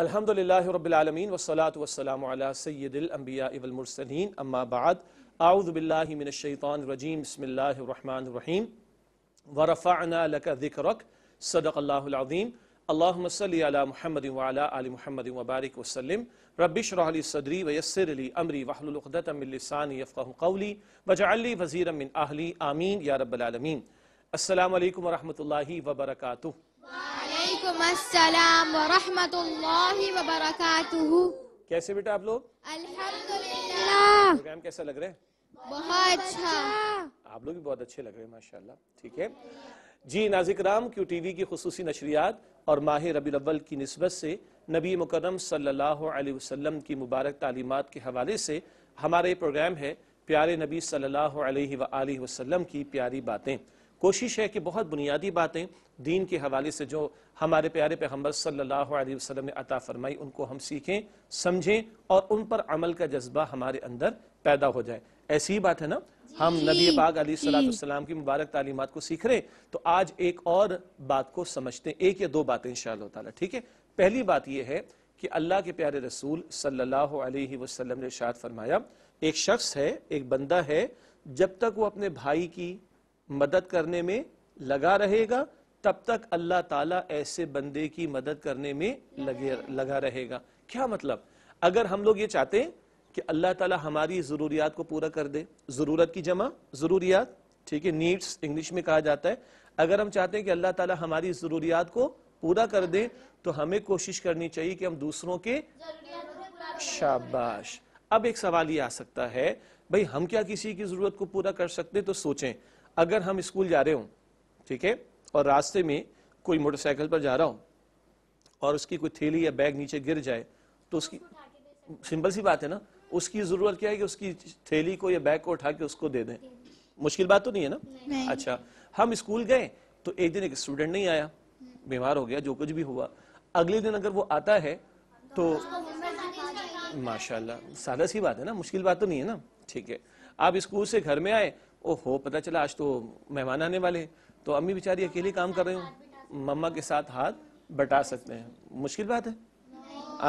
अल्हम्दुलिल्लाह रब्बिलालमीन वस्सलात वस्सलाम अला सय्यिदिल अंबिया वल मुरसलीन अम्मा बाद औज़ु बिल्लाहि मिनश शैतानिर रजीम बिस्मिल्लाहिर रहमानिर रहीम व रफ़अना लक ज़िक्रक सदक़ल्लाहुल अज़ीम अल्लाहुम्म सल्लि अला मुहम्मदिन व अला आलि मुहम्मदिन व बारिक वसल्लम रब्बि श्रह ली सदरी व यस्सिर ली अमरी वहलुल उक़दतम मिन लिसानी यफ़क़हु क़ौली वजअल ली वज़ीरन मिन अहली आमीन या रब्बल आलमीन अस्सलाम वालेकुम व रहमतुल्लाहि व बरकातुहू वालेकुम अस्सलाम रहमतुल्लाहि व वबरकातुहू कैसे बेटा आप लोग अल्हम्दुलिल्लाह प्रोग्राम कैसा लग रहा है बहुत अच्छा आप लोग भी बहुत अच्छे लग रहे हैं माशाल्लाह ठीक है जी नाजिक राम क्यू टी वी की खसूसी नशरियात और माह रबी अव्वल की नस्बत से नबी मुकरम सल्लल्लाहु अलैहि वसल्लम की मुबारक तालीमात के हवाले से हमारे प्रोग्राम है प्यारे नबी सल्लल्लाहु अलैहि वसल्लम की प्यारी बातें कोशिश है कि बहुत बुनियादी बातें दीन के हवाले से जो हमारे प्यारे पैगम्बर सल्लल्लाहु अलैहि वसल्लम ने अता फरमाई उनको हम सीखें समझें और उन पर अमल का जज्बा हमारे अंदर पैदा हो जाए ऐसी ही बात है ना हम नबी पाक अली सलाम की मुबारक तालीमत को सीख रहे तो आज एक और बात को समझते हैं एक या दो बातें इन ताला ठीक है पहली बात यह है कि अल्लाह के प्यारे रसूल सल्लल्लाहु अलैहि वसल्लम ने शाद फरमाया एक शख्स है एक बंदा है जब तक वो अपने भाई की मदद करने में लगा रहेगा तब तक अल्लाह ताला ऐसे बंदे की मदद करने में लगे लगा रहेगा क्या मतलब अगर हम लोग ये चाहते हैं कि अल्लाह ताला हमारी ज़रूरियात को पूरा कर दे ज़रूरत की जमा ज़रूरियात ठीक है नीड्स इंग्लिश में कहा जाता है अगर हम चाहते हैं कि अल्लाह ताला हमारी ज़रूरियात को पूरा कर दे तो हमें कोशिश करनी चाहिए कि हम दूसरों के शाबाश अब एक सवाल ये आ सकता है भाई हम क्या किसी की ज़रूरत को पूरा कर सकते तो सोचें अगर हम स्कूल जा रहे हों ठीक है और रास्ते में कोई मोटरसाइकिल पर जा रहा हो और उसकी कोई थैली या बैग नीचे गिर जाए तो उसकी सिंपल सी बात है ना उसकी ज़रूरत क्या है कि उसकी थैली को या बैग को उठा के उसको दे दें मुश्किल बात तो नहीं है ना नहीं। अच्छा हम स्कूल गए तो एक दिन एक स्टूडेंट नहीं आया बीमार हो गया जो कुछ भी हुआ अगले दिन अगर वो आता है तो माशाल्लाह सादा सी बात है ना मुश्किल बात तो नहीं है ना ठीक है आप स्कूल से घर में आए ओहो पता चला आज तो मेहमान आने वाले हैं तो अम्मी बेचारी अकेली काम कर रही हूँ मम्मा के साथ हाथ बटा सकते हैं मुश्किल बात है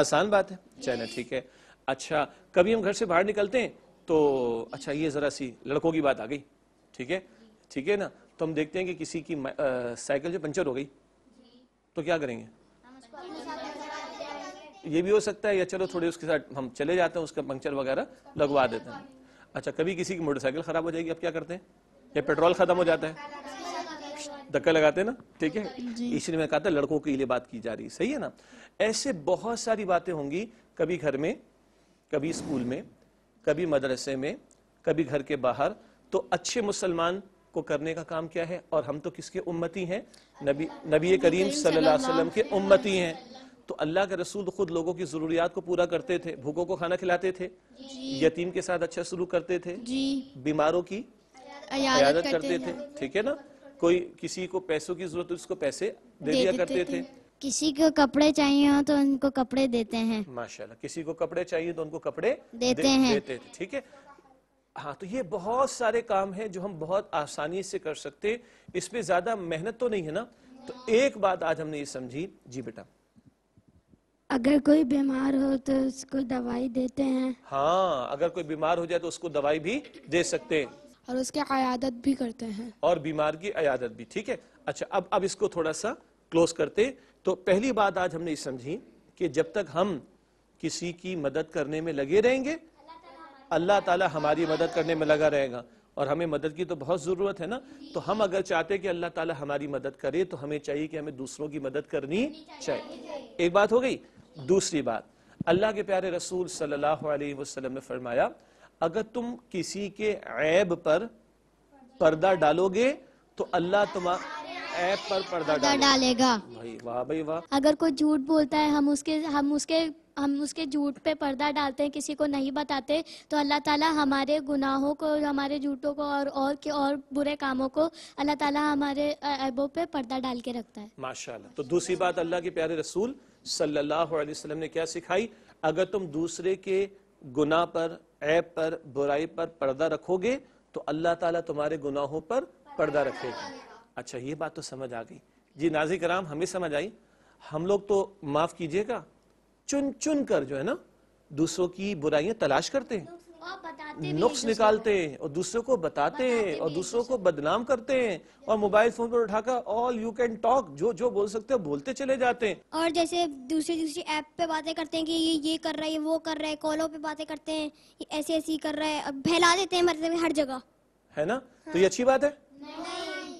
आसान बात है चले ठीक है अच्छा कभी हम घर से बाहर निकलते हैं तो अच्छा ये ज़रा सी लड़कों की बात आ गई ठीक है ठीक है ना तो हम देखते हैं कि किसी की साइकिल जो पंचर हो गई तो क्या करेंगे ये भी हो सकता है या चलो थोड़े उसके साथ हम चले जाते हैं उसका पंक्चर वगैरह लगवा देते हैं अच्छा कभी किसी की मोटरसाइकिल ख़राब हो जाएगी आप क्या करते हैं या पेट्रोल ख़त्म हो जाता है धक्का लगाते हैं ना ठीक है इसलिए मैं कहा था लड़कों के लिए बात की जा रही सही है ना ऐसे बहुत सारी बातें होंगी कभी घर में कभी स्कूल में कभी मदरसे में कभी घर के बाहर तो अच्छे मुसलमान को करने का काम क्या है और हम तो किसके उम्मती हैं नबी नबी करीम सल्लल्लाहु अलैहि वसल्लम के उम्मती हैं तो अल्लाह के रसूल तो खुद लोगों की ज़रूरियात को पूरा करते थे भूखों को खाना खिलाते थे यतीम के साथ अच्छा सलूक करते थे बीमारों की अयादत करते थे ठीक है ना कोई किसी को पैसों की जरूरत उसको पैसे दे दिया करते थे किसी को कपड़े चाहिए हो तो उनको कपड़े देते हैं माशाल्लाह किसी को कपड़े चाहिए तो उनको कपड़े देते हैं देते थे ठीक है हाँ तो ये बहुत सारे काम हैं जो हम बहुत आसानी से कर सकते इसमें ज्यादा मेहनत तो नहीं है ना तो एक बात आज हमने ये समझी जी बेटा अगर कोई बीमार हो तो उसको दवाई देते हैं हाँ अगर कोई बीमार हो जाए तो उसको दवाई भी दे सकते हैं और उसके अयादत भी करते हैं और बीमार की अयादत भी ठीक है अच्छा अब अब इसको थोड़ा सा क्लोज करते तो पहली बात आज हमने समझी कि जब तक हम किसी की मदद करने में लगे रहेंगे अल्लाह ताला हमारी मदद करने में लगा रहेगा और हमें मदद की तो बहुत ज़रूरत है ना तो हम अगर चाहते हैं कि अल्लाह ताला हमारी मदद करे तो हमें चाहिए कि हमें दूसरों की मदद करनी चाहिए एक बात हो गई दूसरी बात अल्लाह के प्यारे रसूल सल्लल्लाहु अलैहि वसल्लम ने फरमाया अगर तुम किसी के ऐब पर पर्दा डालोगे तो अल्लाह तुम्हारा ऐब पर पर्दा डालेगा भाई वाह भाई वाह अगर कोई झूठ बोलता है हम उसके हम उसके हम उसके झूठ पे पर्दा डालते हैं किसी को नहीं बताते तो अल्लाह ताला हमारे गुनाहों को हमारे झूठों को और और के और बुरे कामों को अल्लाह ताला हमारे ऐबों पे पर्दा डाल के रखता है माशाल्लाह तो दूसरी बात अल्लाह के प्यारे रसूल सल्लल्लाहु अलैहि वसल्लम ने क्या सिखाई अगर तुम दूसरे के गुनाह पर ऐब पर बुराई पर पर्दा रखोगे तो अल्लाह ताला तुम्हारे गुनाहों पर पर्दा रखेगा अच्छा ये बात तो समझ आ गई जी नाजिक कराम हमें समझ आई हम लोग तो माफ़ कीजिएगा चुन चुन कर जो है ना दूसरों की बुराइयां तलाश करते हैं नुक्स निकालते हैं और दूसरों को बताते हैं और दूसरों को बदनाम करते हैं और मोबाइल फोन पर उठाकर ऑल यू कैन टॉक जो जो बोल सकते हो बोलते चले जाते हैं और जैसे दूसरी दूसरी ऐप पे बातें करते हैं कि ये ये कर रहा है ये वो कर रहा है कॉलों पे बातें करते हैं ऐसे ऐसी कर रहा है फैला देते हैं मतलब हर जगह है ना तो हाँ। ये अच्छी बात है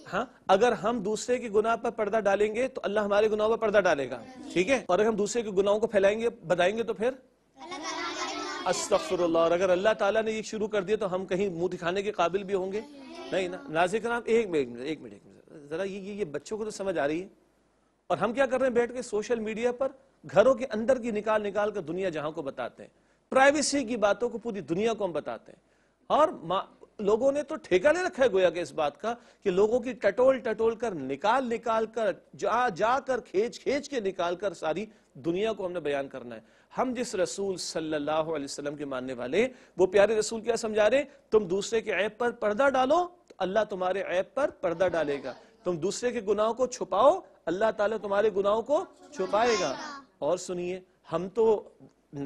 हाँ अगर हम दूसरे के गुनाह पर पर्दा डालेंगे तो अल्लाह हमारे गुनाहों पर पर्दा डालेगा ठीक है और अगर हम दूसरे के गुनाहों को फैलाएंगे बताएंगे तो फिर अस्तफरल्ला और अगर अल्लाह ताला ने ये शुरू कर दिया तो हम कहीं मुंह दिखाने के काबिल भी होंगे नहीं ना नाजिक नाम एक मिनट एक मिनट ज़रा ये ये बच्चों को तो समझ आ रही है और हम क्या कर रहे हैं बैठ के सोशल मीडिया पर घरों के अंदर की निकाल निकाल कर दुनिया जहां को बताते हैं प्राइवेसी की बातों को पूरी दुनिया को हम बताते हैं और लोगों ने तो ठेका ले रखा है गोया के इस बात का कि लोगों की टटोल टटोल कर निकाल निकाल कर जा जा कर खेच खेच के निकाल कर सारी दुनिया को हमने बयान करना है हम जिस रसूल सल्लल्लाहु अलैहि वसल्लम के मानने वाले वो प्यारे रसूल क्या समझा रहे तुम दूसरे के ऐप पर पर्दा डालो तो अल्लाह तुम्हारे ऐप पर पर्दा डालेगा तुम दूसरे के गुनाहों को छुपाओ अल्लाह ताला तुम्हारे गुनाहों को छुपाएगा और सुनिए हम तो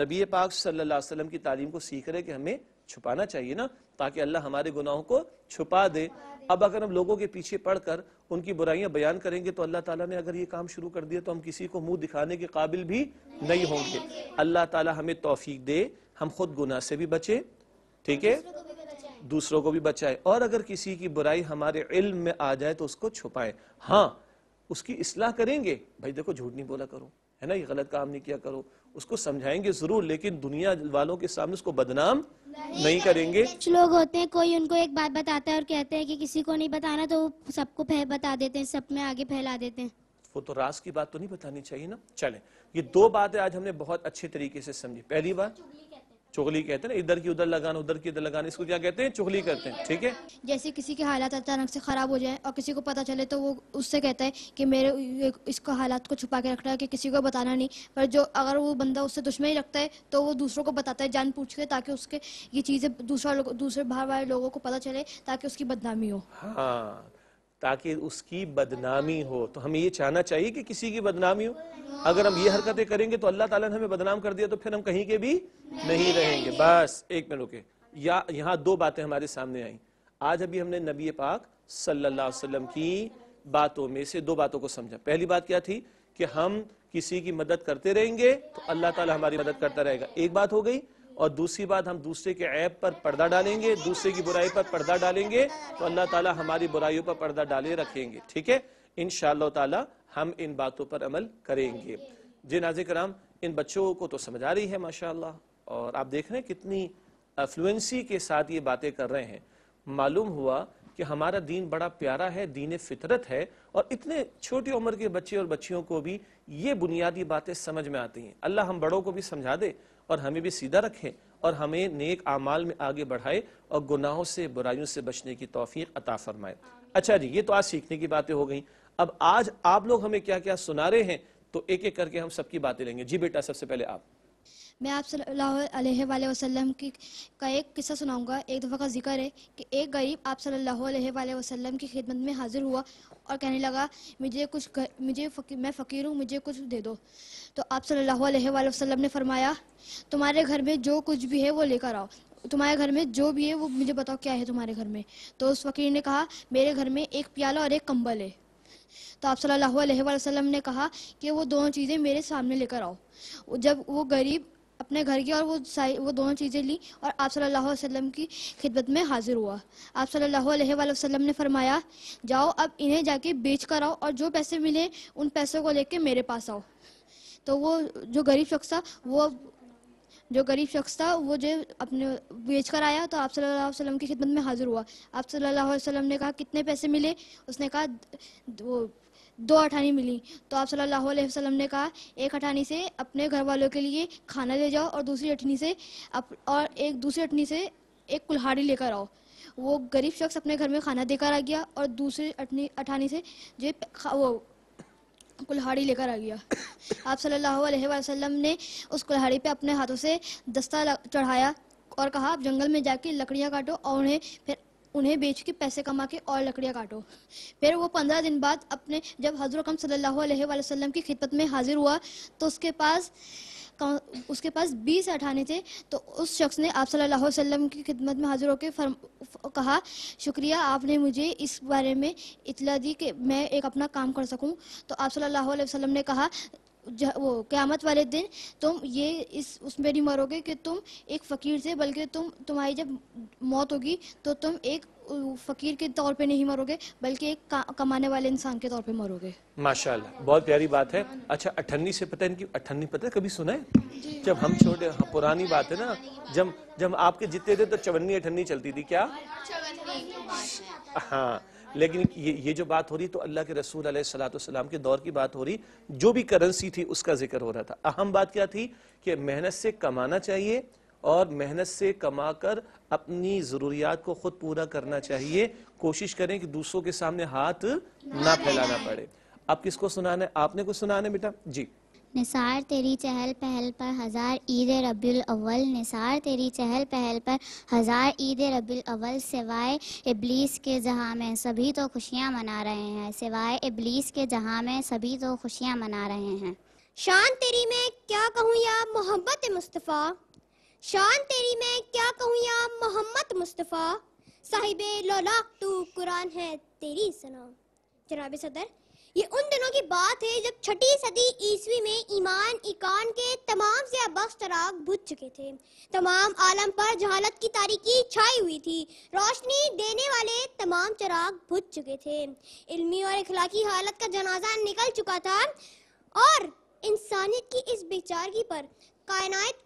नबी पाक सल्लल्लाहु अलैहि वसल्लम की तालीम को सीख रहे कि हमें छुपाना चाहिए ना ताकि अल्लाह हमारे गुनाहों को छुपा दे अब अगर हम लोगों के पीछे पढ़कर उनकी बुराइयां बयान करेंगे तो अल्लाह ताला ने अगर ये काम शुरू कर दिया तो हम किसी को मुंह दिखाने के काबिल भी नहीं होंगे अल्लाह ताला हमें तौफीक दे हम खुद गुनाह से भी बचे ठीक है दूसरों को भी बचाए और अगर किसी की बुराई हमारे इल्म में आ जाए तो उसको छुपाए हाँ उसकी इसलाह करेंगे भाई देखो झूठ नहीं बोला करो है ना ये गलत काम नहीं किया करो उसको समझाएंगे जरूर लेकिन दुनिया वालों के सामने उसको बदनाम नहीं, नहीं करेंगे कुछ लोग होते हैं कोई उनको एक बात बताता है और कहते हैं कि किसी को नहीं बताना तो सबको बता देते हैं सब में आगे फैला देते हैं वो तो रास की बात तो नहीं बतानी चाहिए ना चले ये दो बातें आज हमने बहुत अच्छे तरीके से समझी पहली बात चुगली कहते हैं इधर की उधर लगाना उधर की इधर लगाना इसको क्या कहते हैं चुगली करते हैं ठीक है जैसे किसी के हालात अचानक से खराब हो जाए और किसी को पता चले तो वो उससे कहता है कि मेरे इसको हालात को छुपा के रखना है कि किसी को बताना नहीं पर जो अगर वो बंदा उससे दुश्मनी रखता है तो वो दूसरों को बताता है जान पूछ के ताकि उसके ये चीज़ें दूसरा दूसरे बाहर वाले लोगों को पता चले ताकि उसकी बदनामी हो हाँ ताकि उसकी बदनामी हो तो हमें ये चाहना चाहिए कि किसी की बदनामी हो अगर हम ये हरकतें करेंगे तो अल्लाह ताला ने हमें बदनाम कर दिया तो फिर हम कहीं के भी नहीं रहेंगे बस एक मिनट रुके या यहाँ दो बातें हमारे सामने आई आज अभी हमने नबी पाक सल्लल्लाहु अलैहि वसल्लम की बातों में से दो बातों को समझा पहली बात क्या थी कि हम किसी की मदद करते रहेंगे तो अल्लाह ताला हमारी मदद करता रहेगा एक बात हो गई और दूसरी बात हम दूसरे के ऐब पर पर्दा डालेंगे दूसरे की बुराई पर पर्दा डालेंगे तो अल्लाह ताला हमारी बुराइयों पर पर्दा डाले रखेंगे ठीक है इन ताला हम इन बातों पर अमल करेंगे जी नाजिक कराम इन बच्चों को तो समझा रही है माशाल्लाह और आप देख रहे हैं कितनी अफ्लुंसी के साथ ये बातें कर रहे हैं मालूम हुआ कि हमारा दीन बड़ा प्यारा है दीन फितरत है और इतने छोटी उम्र के बच्चे और बच्चियों को भी ये बुनियादी बातें समझ में आती हैं अल्लाह हम बड़ों को भी समझा दे और हमें भी सीधा रखे और हमें नेक आमाल में आगे बढ़ाए और गुनाहों से बुराइयों से बचने की तोफीक अता फरमाए अच्छा जी ये तो आज सीखने की बातें हो गई अब आज आप लोग हमें क्या क्या सुना रहे हैं तो एक एक करके हम सबकी बातें लेंगे जी बेटा सबसे पहले आप मैं आप सल्ला वसलम की का एक किस्सा सुनाऊंगा एक दफ़ा का जिक्र है कि एक गरीब आप सल्ला वसलम की खिदमत में हाजिर हुआ और कहने लगा मुझे कुछ गर, मुझे फकी, मैं फ़कीर हूँ मुझे कुछ दे दो तो आप सल्ला वसलम ने फरमाया तुम्हारे घर में जो कुछ भी है वो लेकर आओ तुम्हारे घर में जो भी है वो मुझे बताओ क्या है तुम्हारे घर में तो उस फ़कीर ने कहा मेरे घर में एक प्याला और एक कम्बल है तो आप सल्लल्लाहु अलैहि वसल्लम ने कहा कि वो दोनों चीज़ें मेरे सामने लेकर आओ जब वो गरीब अपने घर की और वो वो दोनों चीज़ें ली और आप सल्लल्लाहु अलैहि वसल्लम की खिदमत में हाजिर हुआ आप सल्लल्लाहु अलैहि वसल्लम ने फरमाया जाओ अब इन्हें जाके बेच कर आओ और जो पैसे मिले उन पैसों को लेके मेरे पास आओ तो वो जो गरीब शख्स था वो जो गरीब शख्स था वो जो अपने बेच कर आया तो आप सल्लल्लाहु अलैहि वसल्लम की खिदमत में हाजिर हुआ आप सल्लल्लाहु अलैहि वसल्लम ने कहा कितने पैसे मिले उसने कहा वो दो अठानी मिली तो आप सल्लल्लाहु अलैहि वसल्लम ने कहा एक अठानी से अपने घर वालों के लिए खाना ले जाओ और दूसरी अठनी से अप, और एक दूसरी अठनी से एक कुल्हाड़ी लेकर आओ वो गरीब शख्स अपने घर में खाना देकर आ गया और दूसरी अठनी अठानी से जो वो कुल्हाड़ी लेकर आ गया आप सल्लल्लाहु अलैहि वसल्लम ने उस कुल्हाड़ी पे अपने हाथों से दस्ता चढ़ाया और कहा आप जंगल में जाके लकड़ियाँ काटो और उन्हें फिर उन्हें बेच के पैसे कमा के और लकड़ियाँ काटो फिर वो पंद्रह दिन बाद अपने जब हजरकम सल्लल्लाहु अलैहि की खिदमत में हाजिर हुआ तो उसके पास उसके पास बीस अठाने थे तो उस शख्स ने आप सल्लल्लाहु अलैहि वसल्लम की खिदमत में हाजिर होकर फर कहा शुक्रिया आपने मुझे इस बारे में इतला दी कि मैं एक अपना काम कर सकूं तो आप सल्लल्लाहु अलैहि वसल्लम ने कहा वो क़्यामत वाले दिन तुम ये इस उसमें नहीं मरोगे कि तुम एक फ़कीर से बल्कि तुम तुम्हारी जब मौत होगी तो तुम एक फ़कीर के तौर पे नहीं मरोगे बल्कि एक कमाने वाले इंसान के तौर पे मरोगे माशाल्लाह बहुत प्यारी बात है अच्छा अठन्नी से पता है इनकी अठन्नी पता है कभी सुना है जब हम छोटे हाँ, पुरानी बात है ना जब जब आपके जितने थे तो चवन्नी अठन्नी चलती थी क्या हाँ लेकिन ये ये जो बात हो रही तो अल्लाह के रसूल सलाम के दौर की बात हो रही जो भी करेंसी थी उसका जिक्र हो रहा था अहम बात क्या थी कि मेहनत से कमाना चाहिए और मेहनत से कमाकर अपनी ज़रूरियात को ख़ुद पूरा करना चाहिए कोशिश करें कि दूसरों के सामने हाथ ना फैलाना पड़े अब किसको सुनाना है आपने कुछ सुनाना है बेटा जी निसार तेरी चहल पहल पर हज़ार ईद रबी अव्वल निसार तेरी चहल पहल पर हज़ार ईद रबी अव्वल सिवाय इबलीस के जहाँ में सभी तो खुशियाँ मना रहे हैं सिवाय इबलीस के जहाँ में सभी तो खुशियाँ मना रहे हैं शान तेरी में क्या कहूँ या मोहब्बत मुस्तफ़ा शान तेरी में क्या कहूँ या मोहम्मद मुस्तफ़ा साहिब लोलाक तू कुरान है तेरी सना जनाब सदर ये उन दिनों की बात है जब छठी सदी ईस्वी में ईमान इकान के तमाम से बख्श तराग बुझ चुके थे तमाम आलम पर जहालत की तारीकी छाई हुई थी रोशनी देने वाले तमाम चराग बुझ चुके थे इल्मी और इखलाकी हालत का जनाजा निकल चुका था और इंसानियत की इस बेचारगी पर कायनात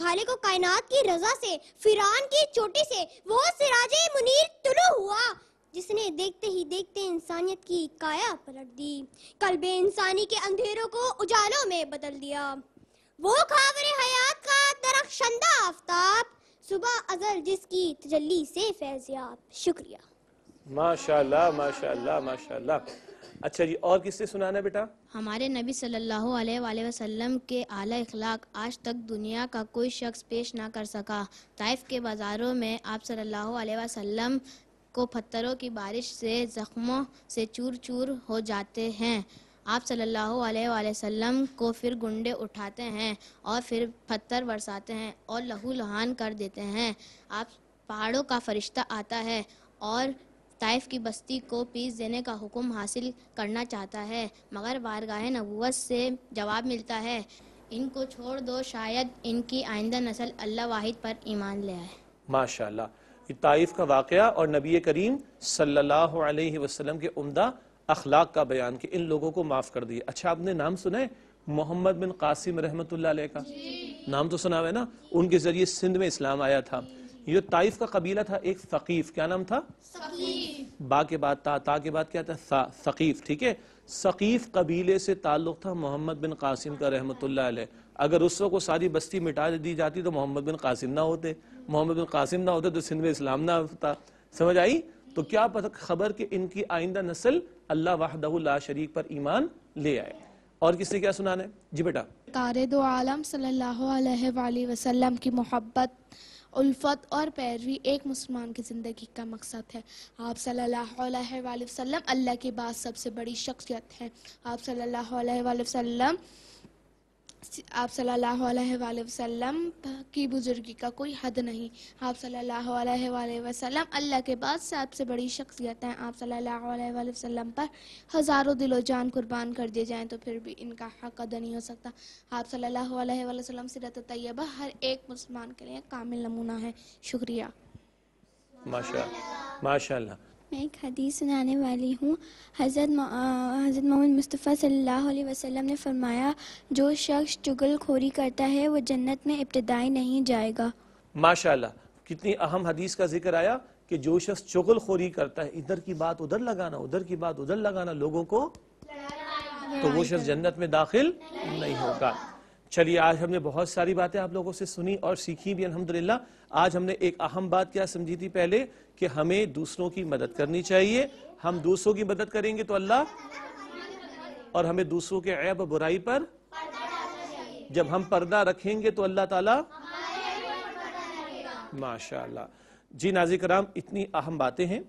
खाले को कायनात की रजा से फिरान की चोटी से वो सिराजे मुनीर तुलू हुआ जिसने देखते ही देखते इंसानियत की काया पलट दी कलबे इंसानी के अंधेरों को उजालों में बदल दिया वो खावर हयात का दरख्शंदा आफ्ताब सुबह अजल जिसकी तजल्ली से फैजियाब शुक्रिया माशाल्लाह माशाल्लाह माशाल्लाह अच्छा जी और किससे सुनाना बेटा हमारे नबी सल्लल्लाहु अलैहि वसल्लम के आला इखलाक आज तक दुनिया का कोई शख्स पेश ना कर सका ताइफ के बाज़ारों में आप सल्लल्लाहु अलैहि वसल्लम को पत्थरों की बारिश से ज़ख्मों से चूर चूर हो जाते हैं आप सल्लल्लाहु अलैहि वसल्लम को फिर गुंडे उठाते हैं और फिर पत्थर बरसाते हैं और लहू लहान कर देते हैं आप पहाड़ों का फरिश्ता आता है और ताइफ की बस्ती को पीस देने का हुक्म हासिल करना चाहता है मगर बारगाह नबूत से जवाब मिलता है इनको छोड़ दो शायद इनकी आइंदा नस्ल अल्लाह वाहिद पर ईमान ले आए माशाल्लाह कि ताइफ का वाक़ और नबी करीम सल्लल्लाहु अलैहि वसल्लम के उम्दा अखलाक का बयान कि इन लोगों को माफ़ कर दिया अच्छा आपने नाम सुना है मोहम्मद बिन कासिम रहमत का नाम तो सुना है ना उनके ज़रिए सिंध में इस्लाम आया था ये ताइफ का कबीला था एक फ़कीफ़ क्या नाम था बा के बाद ता ता के बाद क्या था सकीफ फ़कीफ़ ठीक है सकीफ़ कबीले से ताल्लुक़ था मोहम्मद बिन कासिम का रहमत अगर उस वक्त सारी बस्ती मिटा दी जाती तो मोहम्मद बिन कासिम ना होते मोहम्मद बिन कासिम ना होते तो सिंध में इस्लाम ना होता समझ आई तो क्या पता खबर कि इनकी आइंदा नस्ल अल्लाह वाहदा शरीक पर ईमान ले आए और किसने क्या सुनाना है जी बेटा तारे दो आलम सल्लल्लाहु अलैहि वसल्लम की मोहब्बत उल्फत और पैरवी एक मुसलमान की ज़िंदगी का मकसद है आप सल्लल्लाहु अलैहि वसल्लम अल्लाह के बाद सबसे बड़ी शख्सियत हैं आप सल्लल्लाहु अलैहि वसल्लम आप सल्लल्लाहु अलैहि वसल्लम की बुज़ुर्गी का कोई हद नहीं आप सल्लल्लाहु अलैहि वसल्लम अल्लाह के बाद सबसे बड़ी शख्सियत हैं आप सल्लल्लाहु अलैहि वसल्लम पर हज़ारों दिलो जान कुर्बान कर दिए जाएं तो फिर भी इनका हक अदा नहीं हो सकता आप सल्लल्लाहु अलैहि वसल्लम सिरत तैयबा हर एक मुसलमान के लिए कामिल नमूना है शुक्रिया माशा माशा मैं एक हदीस सुनाने वाली हूँ हज़रत हज़रत मोहम्मद मुस्तफ़ा सल्लल्लाहु अलैहि वसल्लम ने फरमाया जो शख्स चुगलखोरी करता है वो जन्नत में इब्तदाई नहीं जाएगा माशाल्लाह कितनी अहम हदीस का जिक्र आया कि जो शख्स चुगलखोरी करता है इधर की बात उधर लगाना उधर की बात उधर लगाना लोगों को तो वो शख्स जन्नत में दाखिल नहीं होगा चलिए आज हमने बहुत सारी बातें आप लोगों से सुनी और सीखी भी अलहमदिल्ला आज हमने एक अहम बात क्या समझी थी पहले कि हमें दूसरों की मदद करनी चाहिए हम दूसरों की मदद करेंगे तो अल्लाह और हमें दूसरों के ऐब बुराई पर जब हम पर्दा रखेंगे तो अल्लाह ताला माशा जी नाजिक राम इतनी अहम बातें हैं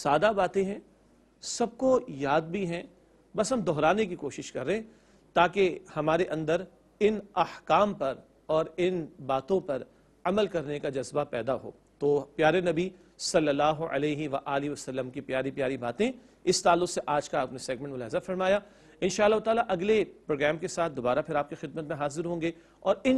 सादा बातें हैं सबको याद भी हैं बस हम दोहराने की कोशिश कर रहे हैं ताकि हमारे अंदर इन अहकाम पर और इन बातों पर अमल करने का जज्बा पैदा हो तो प्यारे नबी सल्लल्लाहु अलैहि वसल्लम की प्यारी प्यारी बातें इस ताल्लुक से आज का आपने सेगमेंट मुलाजा फरमाया इन ताला अगले प्रोग्राम के साथ दोबारा फिर आपकी खिदमत में हाजिर होंगे और इन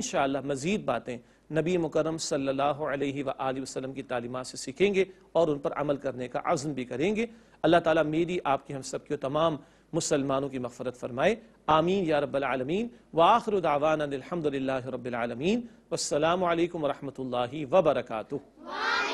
मज़ीद बातें नबी मुकरम सल्लल्लाहु अलैहि वसल्लम की तालीमत से सीखेंगे और उन पर अमल करने का आज़म भी करेंगे अल्लाह ताला मेरी आपकी हम सब की तमाम मुसलमानों की मफ़रत फरमाए آمين يا رب العالمین وآخر دعوانا الحمد لله رب العالمين والسلام علیکم ورحمۃ اللہ وبرکاتہ